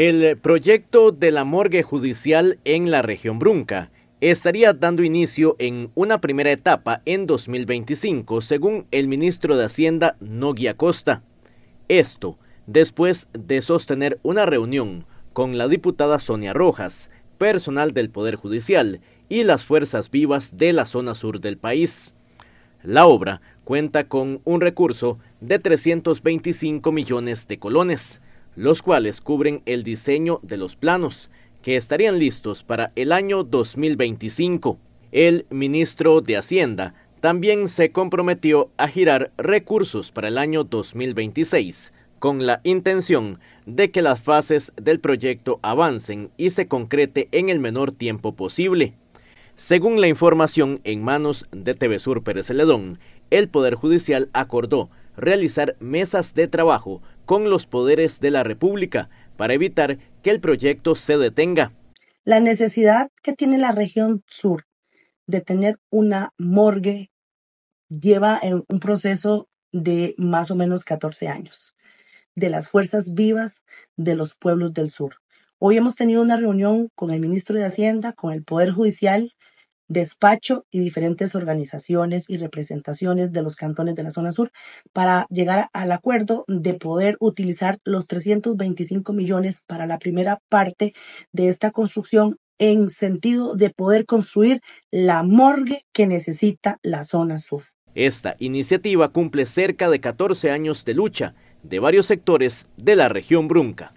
El proyecto de la morgue judicial en la región Brunca estaría dando inicio en una primera etapa en 2025, según el ministro de Hacienda Nogui Costa. Esto después de sostener una reunión con la diputada Sonia Rojas, personal del Poder Judicial y las fuerzas vivas de la zona sur del país. La obra cuenta con un recurso de 325 millones de colones, los cuales cubren el diseño de los planos, que estarían listos para el año 2025. El ministro de Hacienda también se comprometió a girar recursos para el año 2026, con la intención de que las fases del proyecto avancen y se concrete en el menor tiempo posible. Según la información en manos de TV Sur Pérez Celedón, el Poder Judicial acordó realizar mesas de trabajo con los poderes de la República para evitar que el proyecto se detenga. La necesidad que tiene la región sur de tener una morgue lleva un proceso de más o menos 14 años, de las fuerzas vivas de los pueblos del sur. Hoy hemos tenido una reunión con el ministro de Hacienda, con el Poder Judicial, despacho y diferentes organizaciones y representaciones de los cantones de la zona sur para llegar al acuerdo de poder utilizar los 325 millones para la primera parte de esta construcción en sentido de poder construir la morgue que necesita la zona sur. Esta iniciativa cumple cerca de 14 años de lucha de varios sectores de la región Brunca.